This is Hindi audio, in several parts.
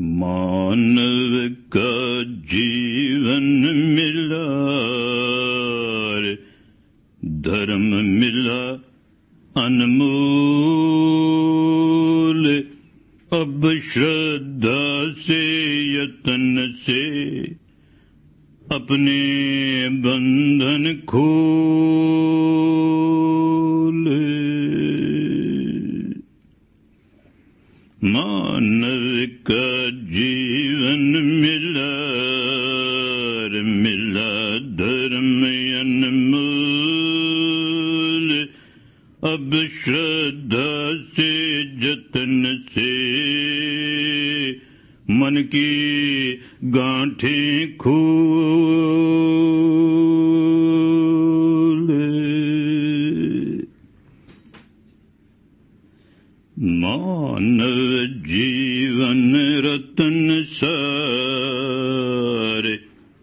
मानव का जीवन मिला धर्म मिला अनमोल अब श्रद्धा से यत्न से अपने बंधन खो सब श्रद्धा से जतन से मन की गांठें खोल मानव जीवन रतन सार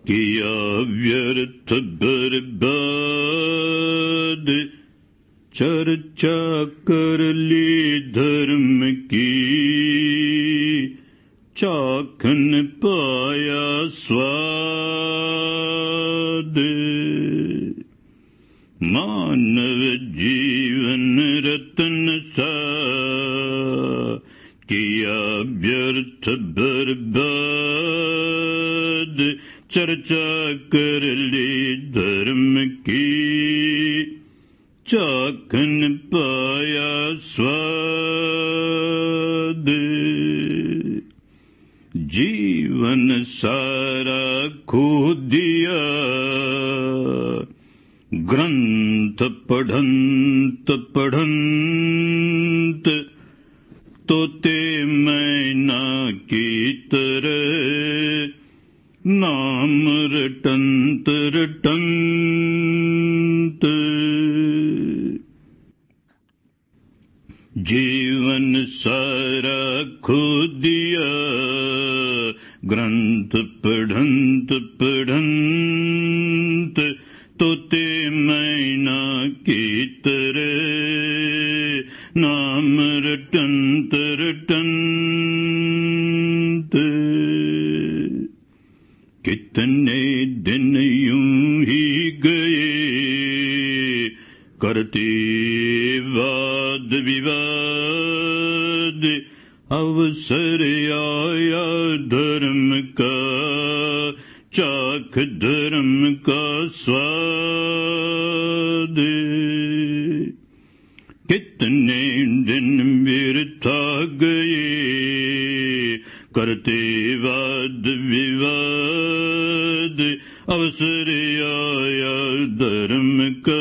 किया व्यर्थ बर्बाद चर चर्चा कर ली धर्म की चाखन पाया स्वाद मानव जीवन रत्न सा किया व्यर्थ बर्बाद चर्चा कर ली धर्म की चखन जीवन सारा खो दिया ग्रंथ पढ़ंत पढ़ंत तोते मैना की तरह नाम रटंत रटंत जीवन सारा खो दिया ग्रंथ पढ़ंत पढ़ंत तोते मैना की तरह नाम रटंत रटंत कितने दिन यूं ही गए करती विवाद विवाद अवसर आया धर्म का चाख धर्म का स्वाद कितने दिन व्यर्था गए करते वाद विवाद अवसर आया धर्म का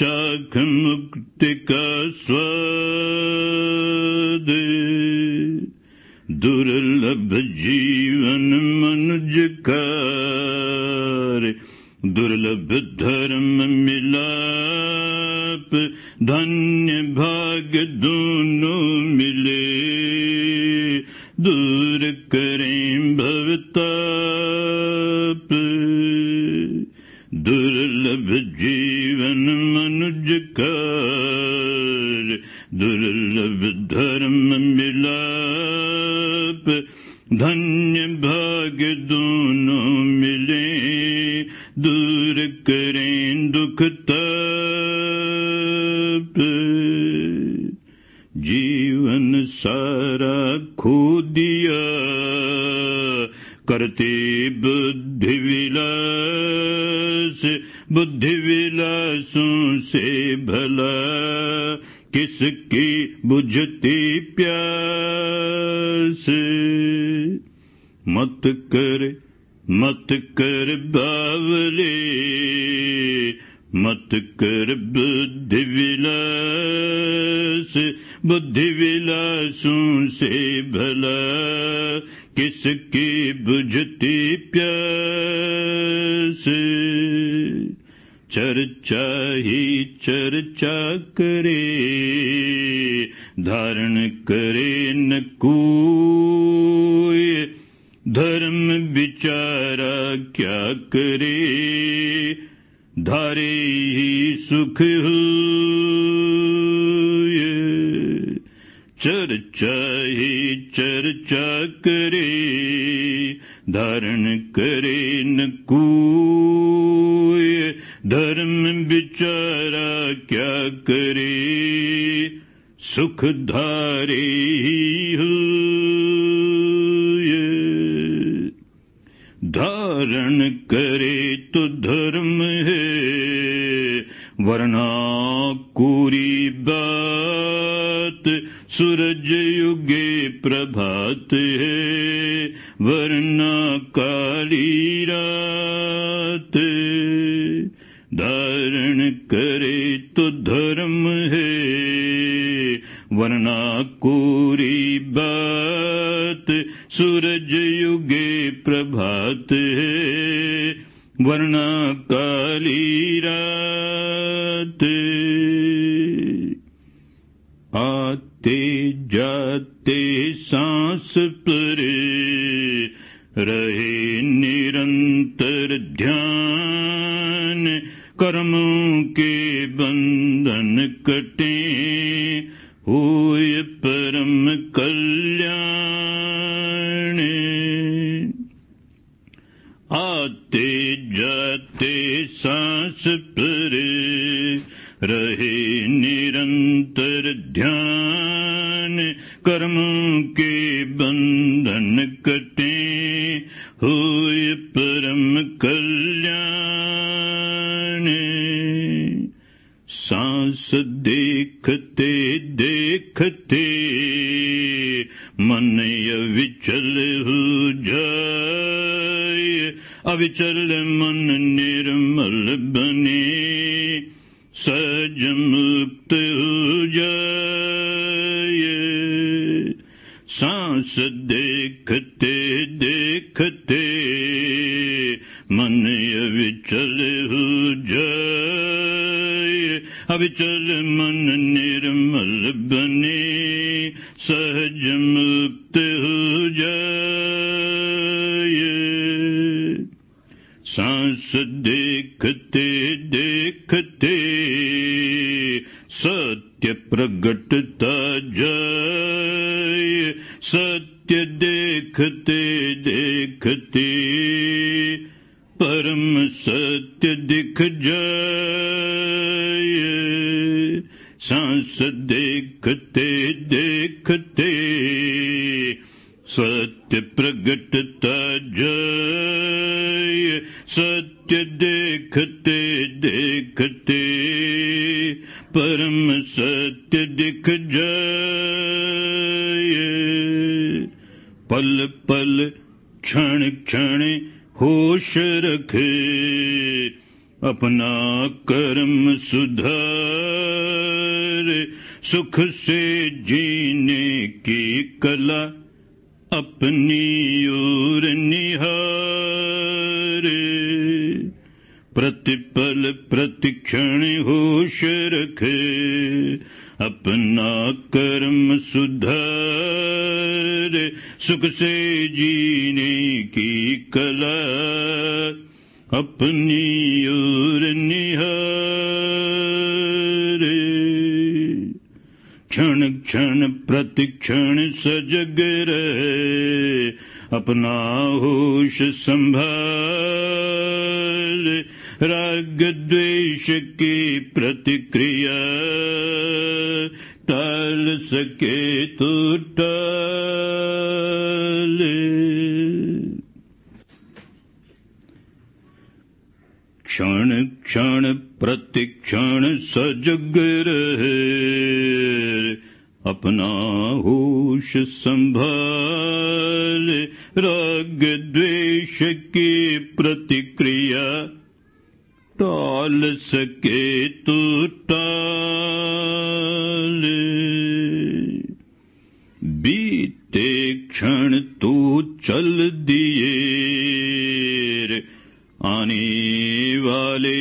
मुक्ति चाखमुक्तिकस्वादे दुर्लभ जीवन मनुज कार्य दुर्लभ धर्म मिलाप धन्य भाग दोनों मिले दूर करें भवताप दुर्लभ जीवन धन मनुज कर दुर्लभ धर्म मिलाप धन्य भाग दोनों मिले दूर करें दुख तप जीवन सारा खो दिया करते बुद्धि विलस बुद्धि विलसों से भला किसकी बुझती प्यास मत कर मत कर बावले मत कर बुद्धि विलास बुद्धि विलासों से भला किसकी बुझती प्यास चर्चा ही चर्चा करे धारण करे न कोई धर्म बिचारा क्या करे धारे ही सुख हो चर्चा ही चर्चा करे धारण करे न कोय धर्म बिचारा क्या करे सुख धारे ही धारण करे तो धर्म है वरना कोरी बात सूरज युगे प्रभात है वरना काली रात धारण करे तो धर्म है वरना कोरी बात सूरज युगे प्रभात है वरना काली रात आते जाते सांस पर रहे निरंतर ध्यान कर्मों के बंधन कटे हुए परम कल्याण आते जाते सांस पर रहे निरंतर ध्यान कर्म के बंधन कटे हो परम कल्याण सांस देखते देखते मन अविचल हो जाए अविचल मन निर्मल बने सज मुक्त हो जाए सांस देखते देखते मन अविचल हो जाए अविचल मन निर्मल बने सहज मुक्त हो जाए सांस देखते देखते प्रगटता जाए सत्य देखते देखते परम सत्य दिख जाए सांस देखते देखते सत्य प्रगटता जय सत्य देखते देखते परम सत्य दिख जय पल पल क्षण क्षण होश रखे अपना कर्म सुधार सुख से जीने की कला अपनी ओर निहार प्रतिपल प्रतिक्षण होश रखे अपना कर्म सुधार सुख से जीने की कला अपनी ओर निहार क्षण प्रतिक्षण सजग रहे अपना होश संभाल राग द्वेष की प्रतिक्रिया टाल सके तो टाल क्षण क्षण प्रतिक्षण सजग रहे अपना होश संभाल राग द्वेष की प्रतिक्रिया टाल सके तो टाल बीते क्षण तू तो चल दिए आने वाले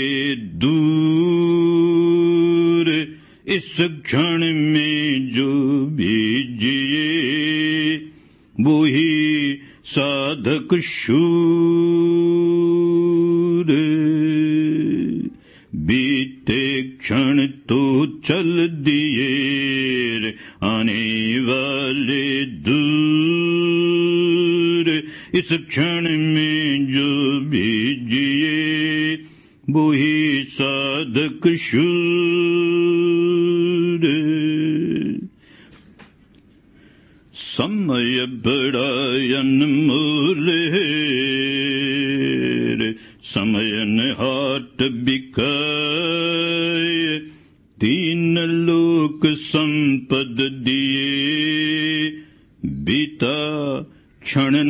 दूर इस क्षण में जो बीजिए वो ही साधक शूर बीते क्षण तो चल दिए आने वाले दूर इस क्षण में जो बीजिए वो ही साधक शूर Samayabrayannam ulere Samayan heart bikay Deen lok sampad diye Bita क्षण न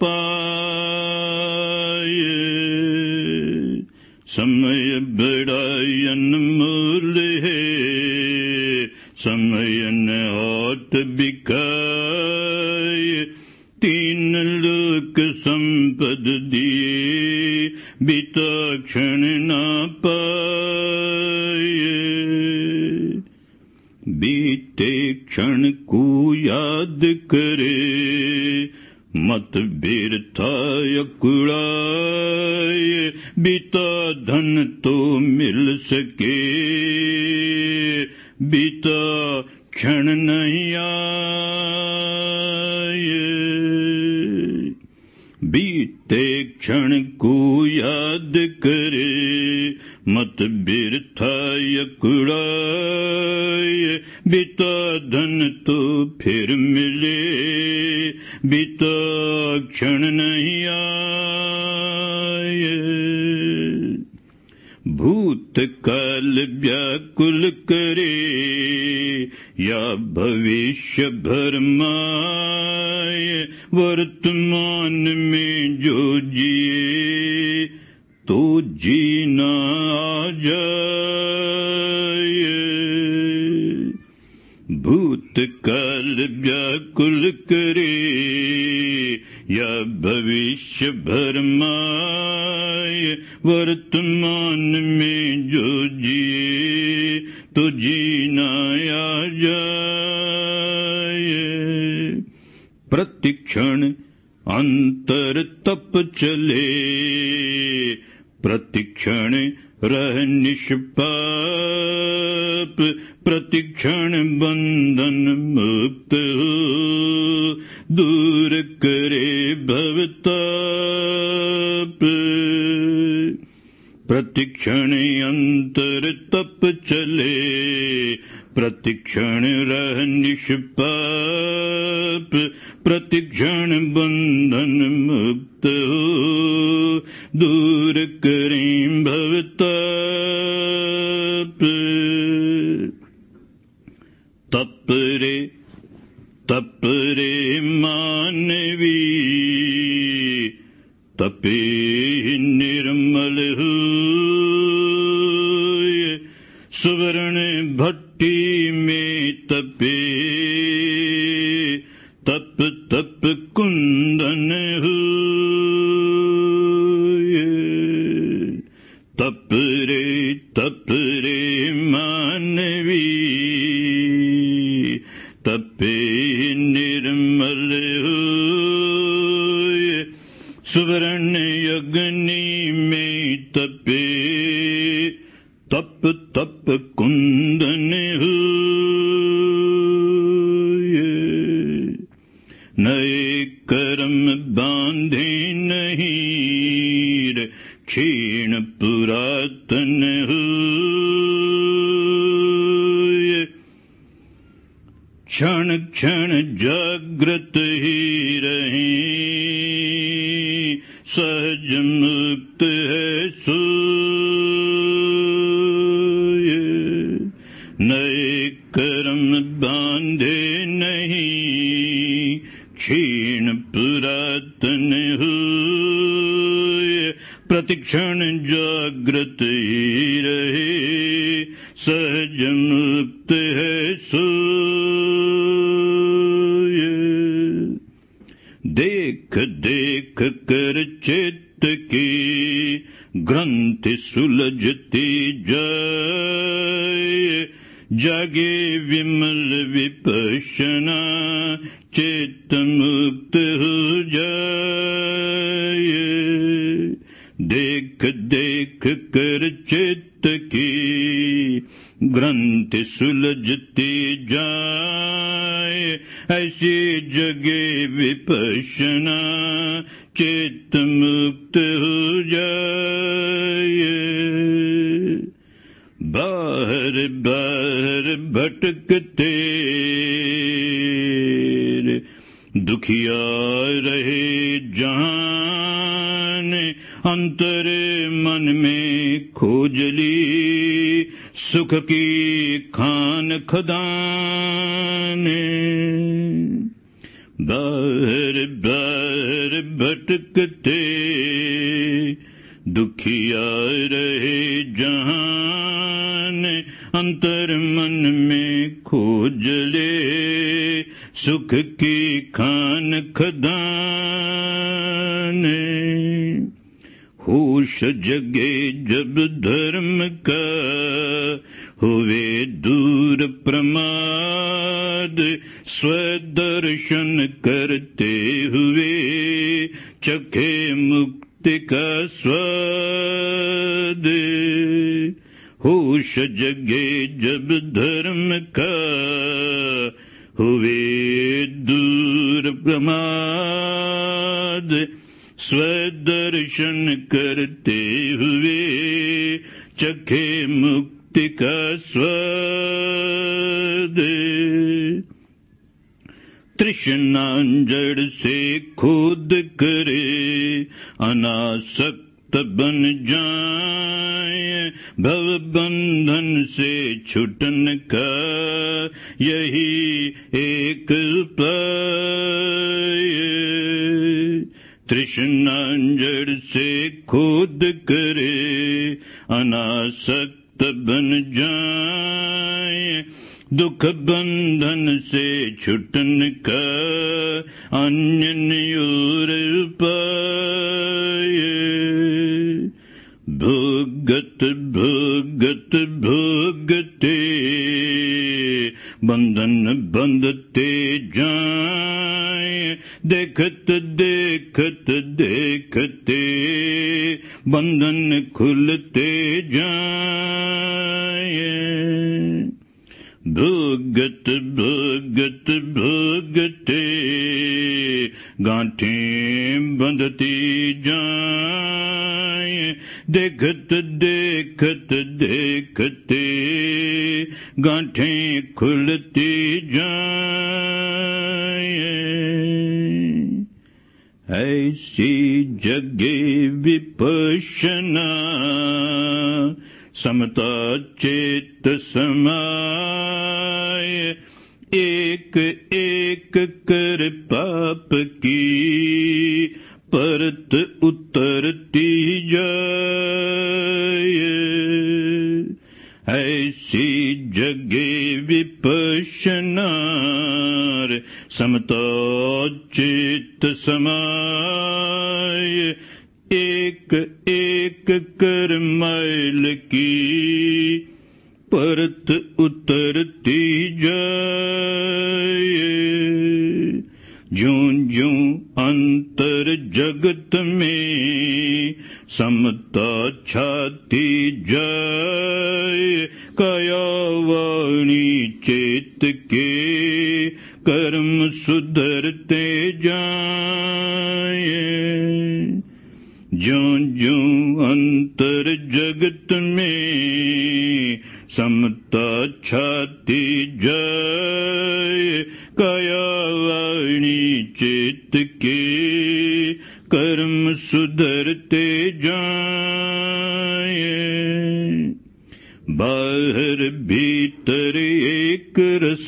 पाए समय बड़ायन बिकाय तीन लोक संपद दिए क्षण ना पाए बीते क्षण को याद करे मत बीरता अकुड़ाए बीता धन तो मिल सके बीता क्षण नहीं आए बीते क्षण को याद करे मत व्यर्था यकुड़ाए बिता धन तो फिर मिले बीता क्षण नहीं आए भूतकाल व्याकुल करे या भविष्य भरमाए वर्तमान में जो जिए तो जीना आ जाए भूतकाल व्याकुल करे भविष्य भरमाय वर्तमान मे जो जिये तु जीनाया जाय, प्रतिक्षण अंतर तप चले प्रतिक्षण निष्पा मुक्त हो दूर करे भवताप प्रतिक्षण अंतर तप चले प्रतिक्षण रनिष्पा प्रतिक्षण मुक्त दूरकरीं दूर तप भवताप। तपरे रे मानवी तपे கற்பு குந்தன क्षण जागृत ही रहे सहज मुक्त है सोए देख देख कर चित्त की ग्रंथ सुलझती जाए जागे विमल विपशना चेत मुक्त हो जाए देख देख कर चित्त की ग्रंथ सुलझती जाए ऐसी जगे विपशना चित्त मुक्त हो जाए बाहर बाहर भटकते दुखिया रहे जान अंतर मन में खोजली सुख की खान खदान बहर बहर भटकते दुखिया रहे जहान अंतर मन में खोज ले सुख की खान खदान होश जगे जब धर्म का हुए दूर प्रमाद स्वदर्शन करते हुए चखे मुख कार्तिक स्वदे होश जगे जब धर्म का हुए दूर प्रमाद स्वदर्शन करते हुए चखे मुक्ति का स्वदे जड़ से खुद करे अनासक्त बन जाए भव बंधन से छुटन का यही एक उपाय तृष्णांजड़ से खुद करे अनासक्त बन जाए दुख बंधन से छुटन का अन्यन योर पाए भोगत भोगत भोगते बंधन बंधते जाए देखत देखत देखते बंधन खुलते जाए Bhagate, bhagate, bhagate, Gantim bandati jai. Dekhate, dekhate, dekhate, gantem khulati jai. ऐसी जगे विपशना समता चेत समाय एक एक कर पाप की परत उतरती जाए ऐसी जगे विपशनार समता चेत समाय एक एक कर मैल की परत उतरती जाए जो जो अंतर जगत में समता छाती जाए वाणी चेत के कर्म सुधरते जाए जो जो अंतर जगत में समता छाती जाए कयावाणी चेत के कर्म सुधरते जाए बाहर भीतर एक रस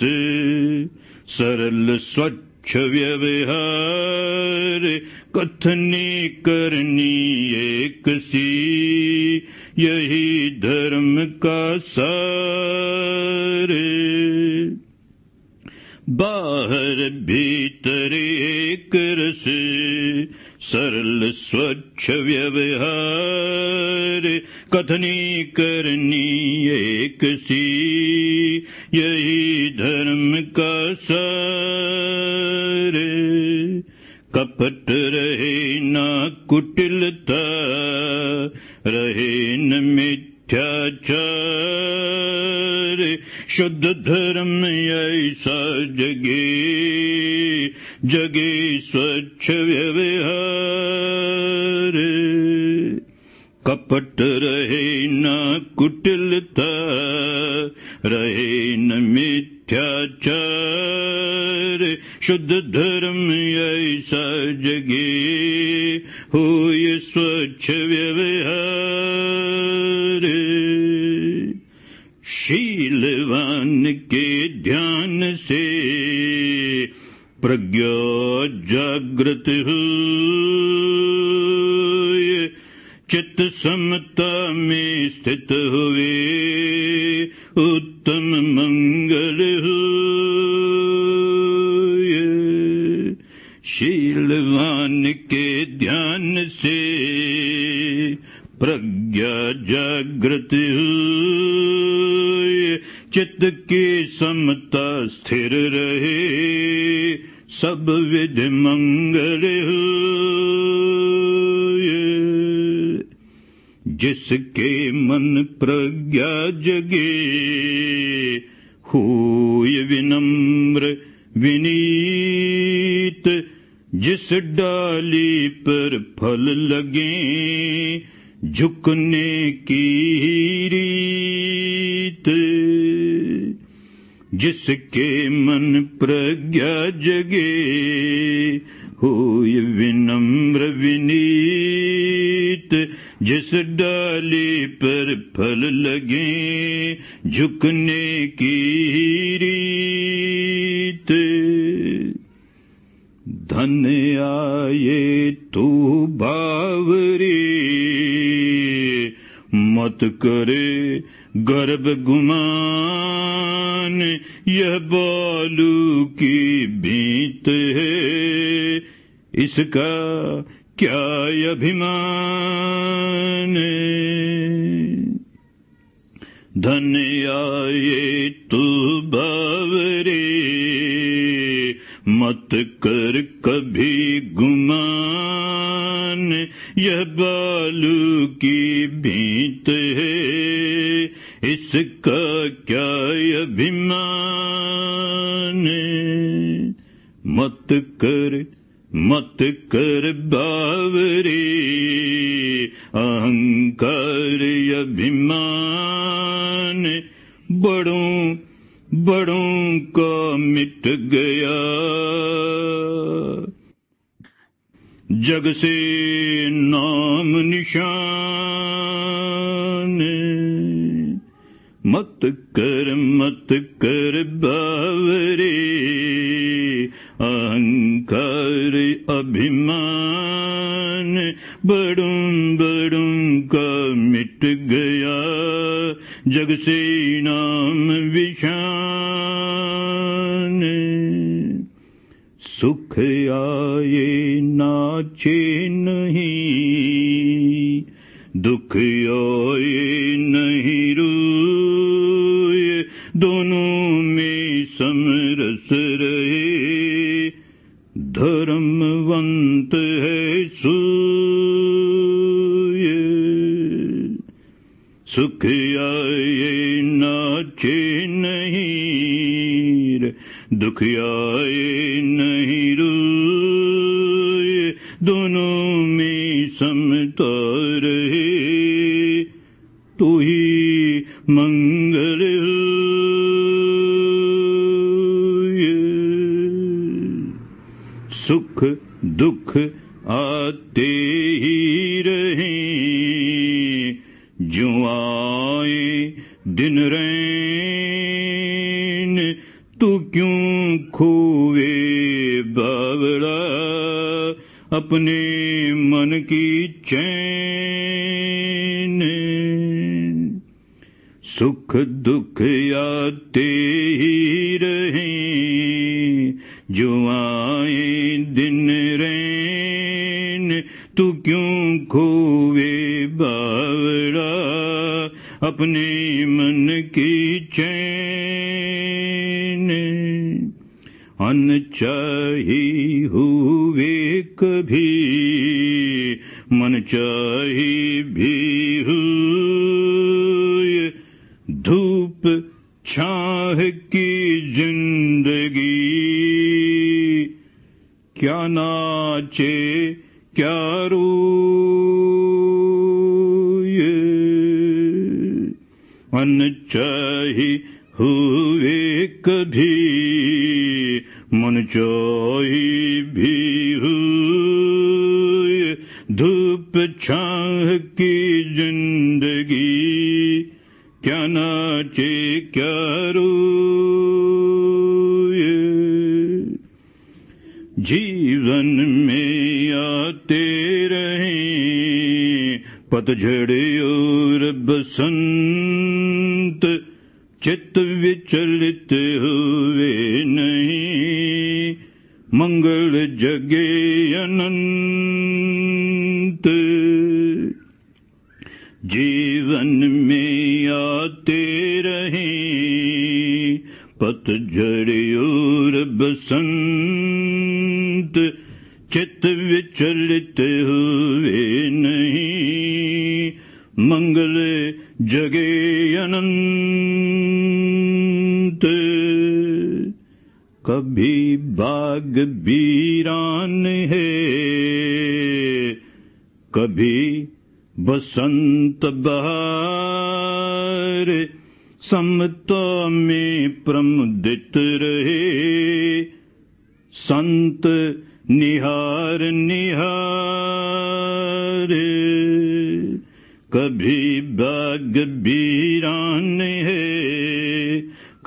सरल स्वच्छ व्यवहार कथनी करनी एक सी यही धर्म का सार बाहर भीतर एक रस सरल स्वच्छ व्यवहार कथनी करनी एक सी यही धर्म का सार कपट रहे न कुटिलता रहे न मिथ्याचार शुद्ध धर्म ऐसा जगे जगे स्वच्छ व्यवहार कपट रहे न कुटिलता रहे न मिथ्याचार शुद्ध धर्म ऐसा जगे हो ये स्वच्छ व्यवहार शीलवान के ध्यान से प्रज्ञा जागृत हुई चित्त समता में स्थित हुए उत्तम मंगल हो शीलवान के ध्यान से प्रज्ञा जागृत हुए चित्त की समता स्थिर रहे सब विधि मंगल हो जिसके मन प्रज्ञा जगे हुए विनम्र विनीत जिस डाली पर फल लगे झुकने की रीत जिसके मन प्रज्ञा जगे हुए विनम्र विनीत जिस डाली पर फल लगे झुकने की रीत धन आये तू बावरी मत करे गर्भ गुमान यह बालू की बीत है इसका क्या अभिमान धन ये तू भवरे मत कर कभी गुमान यह बालू की भीत है इसका क्या अभिमान मत कर मत कर बावरे अहंकार अभिमान बड़ों बड़ों का मिट गया जग से नाम निशान मत कर मत कर बावरी बड़ों बड़ों का मिट गया जग से Kriya दुख आते ही रहे जो आए दिन रैन तू क्यों खोवे बावरा अपने मन की चैन अनचाही हुए कभी मन चाही भी शाह की जिंदगी क्या नाचे क्या रोए अनचाही हुए कभी मनचाही भी हुए धूप छाह की जिंदगी Canace kyaruye जीवन में आते रहे पतझड़े और बसंत चित्त विचलित हुए नहीं मंगल जगे अनंत जीवन में आते रहे पतझड़ और बसंत चित विचलित हुए नहीं मंगल जगे अनंत कभी बाग वीरान है कभी बसंत बहार समता में प्रमुदित रहे संत निहार निहार कभी बाग बीरान है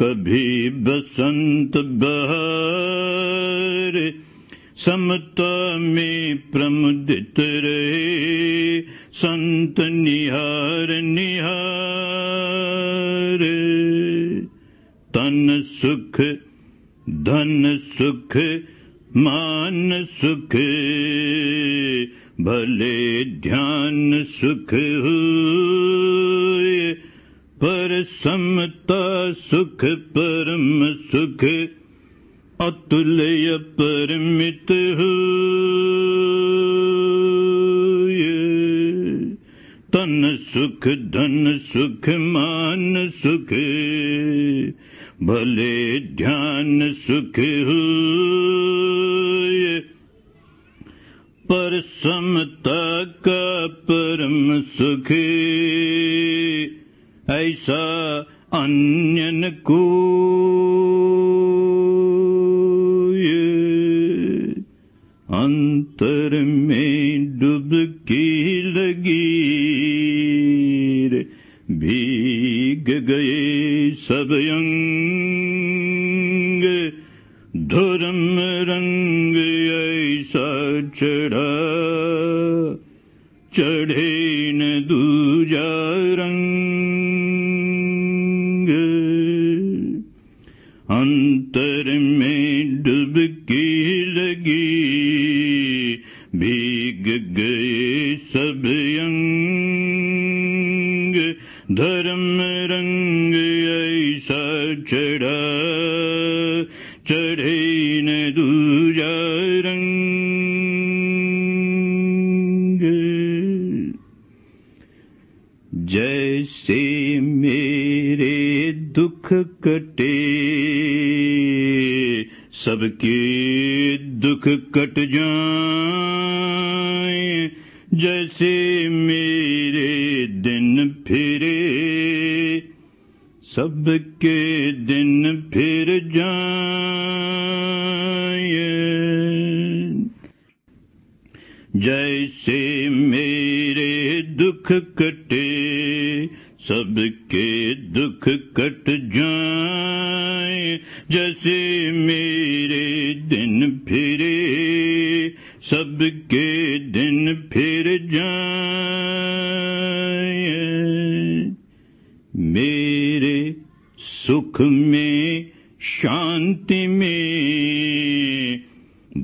कभी बसंत बहार समता में प्रमुदित रहे संत निहार निहार तन सुख धन सुख मान सुख भले ध्यान सुख हुए पर समता सुख परम सुख अतुलय परमित हुए तन सुख धन सुख मान सुख भले ध्यान सुख हुए पर समता का परम सुख ऐसा अन्यन को गए सब अंग धर्म रंग ऐसा चढ़ा चढ़े धर्म रंग ऐसा चढ़ा चढ़े न दूजा रंग जैसे मेरे दुख कटे सबके दुख कट जाए जैसे मेरे दिन फिरे सबके दिन फिर जाए जैसे मेरे दुख कटे सबके दुख कट जाए जैसे मेरे दिन फिरे सबके दिन फिर जाए मेरे सुख में शांति में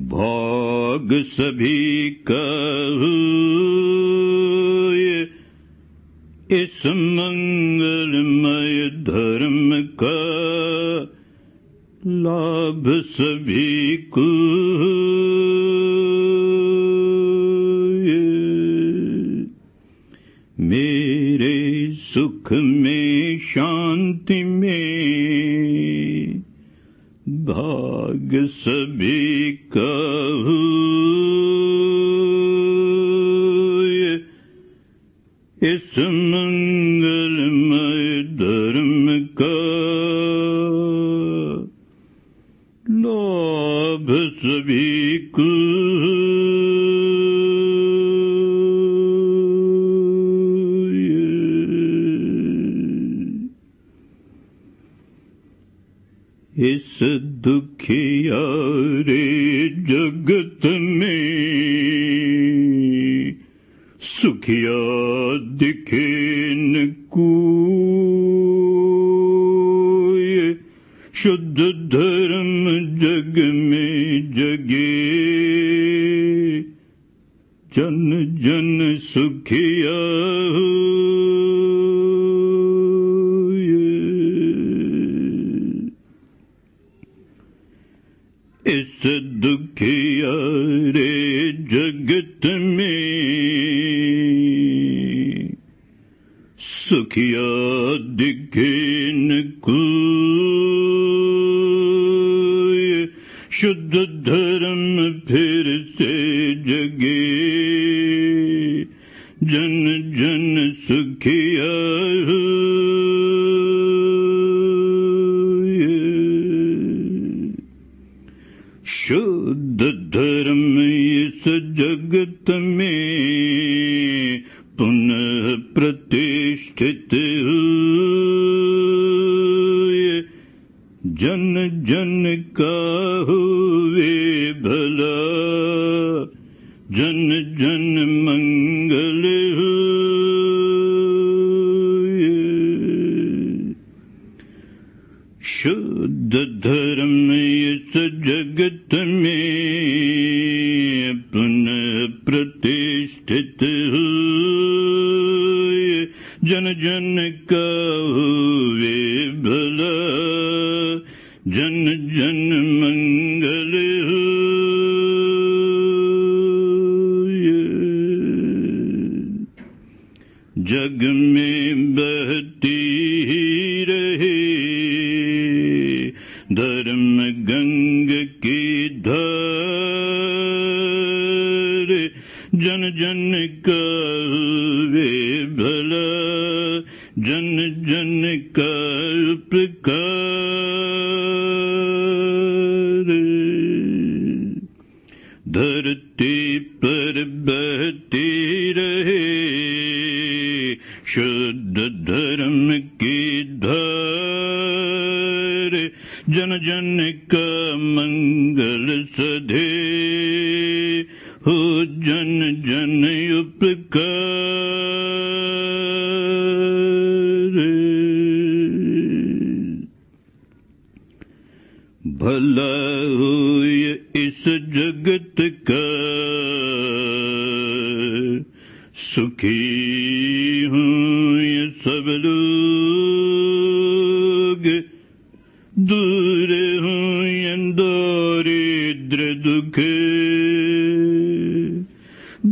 भोग सभी कहू इस मंगलमय धर्म का लाभ सभी को सुख में शांति में भाग सभी कहू इस मंगलमय धर्म का लाभ सभी प्रतिष्ठित हुए जन जन का हुए भला जन जन मंग good जन जन उपकार भला हो ये इस जगत का सुखी हूँ ये सब लोग दूर हूँ ये दारिद्र दुखे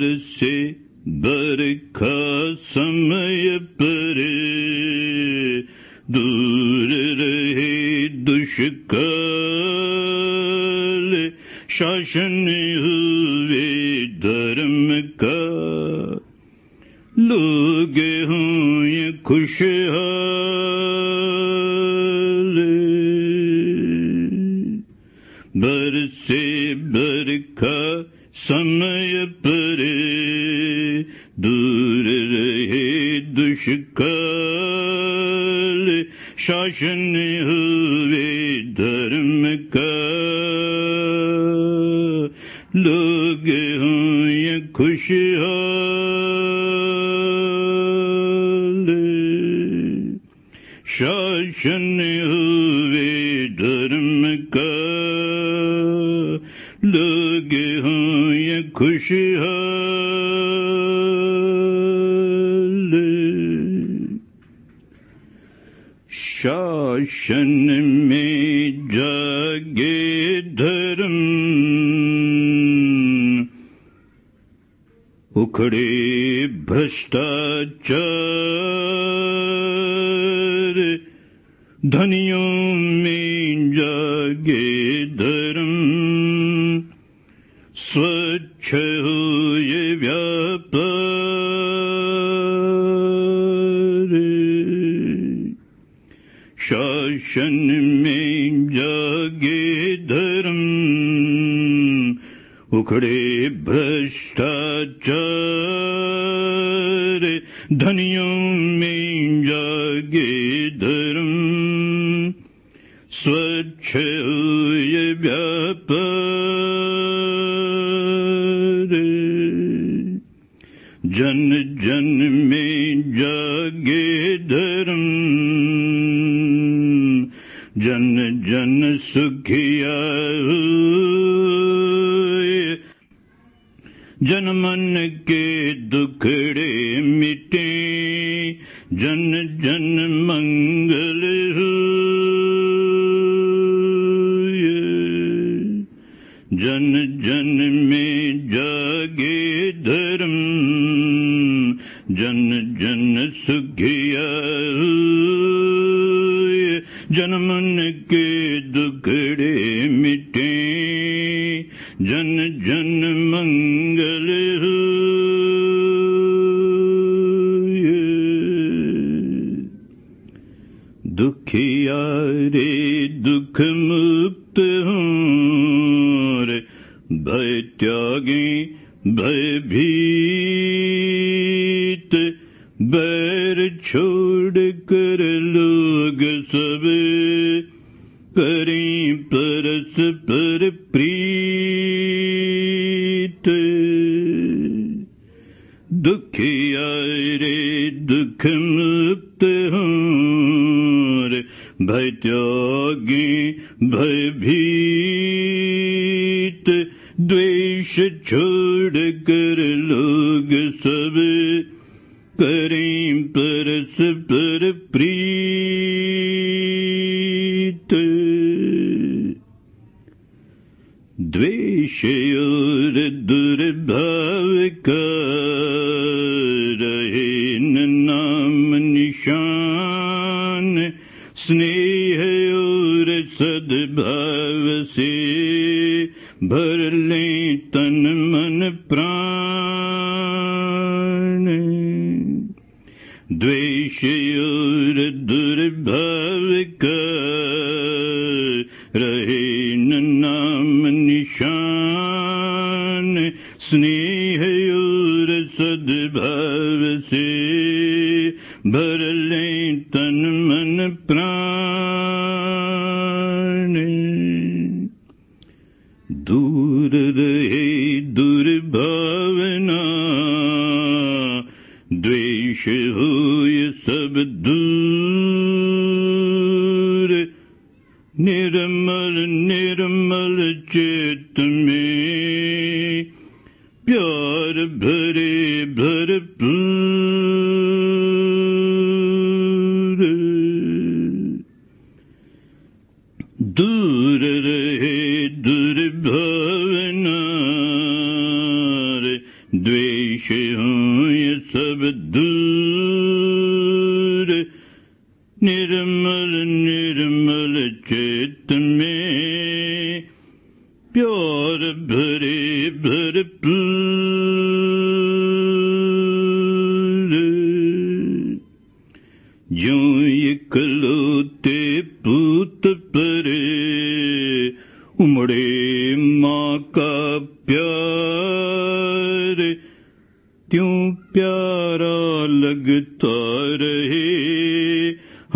से बरखा समय पर दूर रहे दुष्काल शासन हुए धर्म का लोग हों ये खुशहाल बर से बरखा समय पर şükür şaşını hüviderim kâr lüge hüye kuşi hâli şaşını hüviderim kâr lüge hüye kuşi hâli शासन में जागे धर्म उखड़े भ्रष्टाचार धनियों में जागे धर्म स्वच्छ हो शन्मेजा धर्म उखड़े भ्रष्टाचार धनियों रे दुख मुक्त हमारे भय त्यागी भय भी निर्मल निर्मल चित में प्यार भरे भर दूर रहे दुर्भावना द्वेष हो ये सब दूर जो इकलौते पूत परे उमड़े माँ का प्यार क्यों प्यारा लगता रहे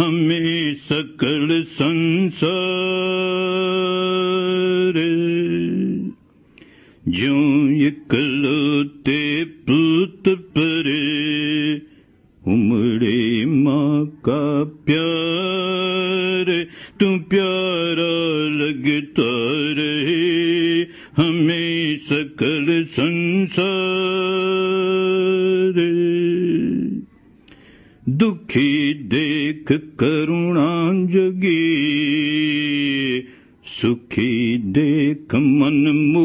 हमें सकल संसार जो इकलौते पुत परे उमड़े माँ का प्यार तू प्यारा लगता रहे हमें सकल संसार दुखी देख करुणा जगी सुखी देख मन मू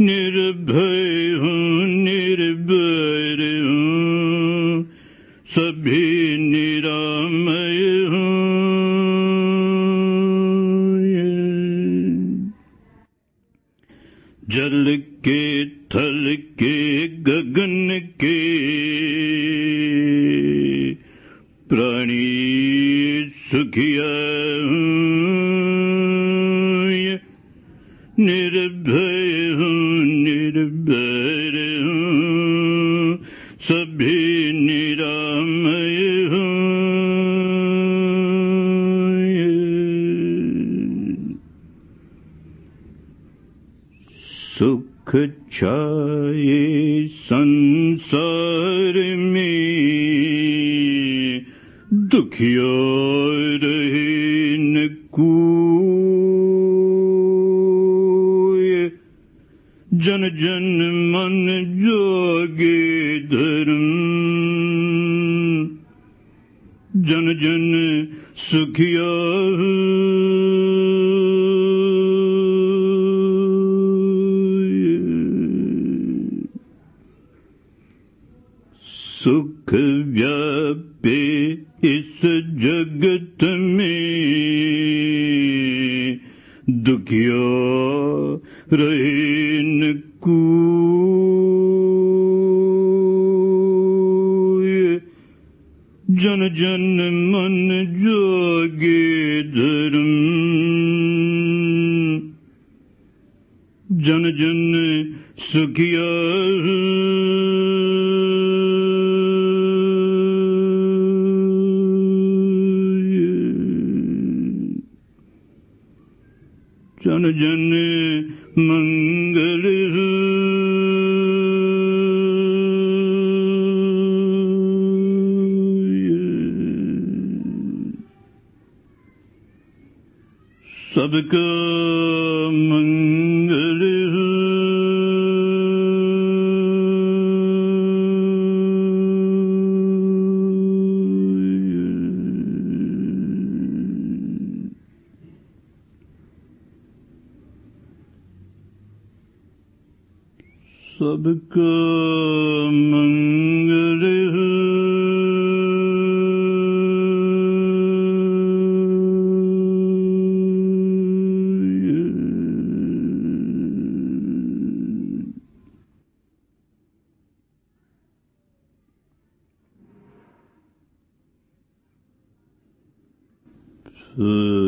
निर्भय में दुखिया रहन को जन जन मन जोगे धर्म जन जन सुखिया جنة who uh,